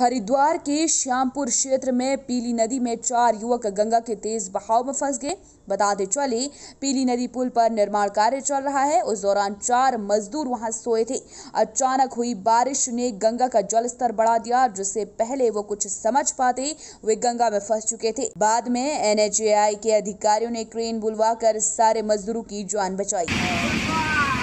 हरिद्वार के श्यामपुर क्षेत्र में पीली नदी में चार युवक गंगा के तेज बहाव में फंस गए बताते चले पीली नदी पुल पर निर्माण कार्य चल रहा है उस दौरान चार मजदूर वहां सोए थे अचानक हुई बारिश ने गंगा का जल स्तर बढ़ा दिया जिससे पहले वो कुछ समझ पाते वे गंगा में फंस चुके थे बाद में एन के अधिकारियों ने क्रेन बुलवा सारे मजदूरों की जान बचाई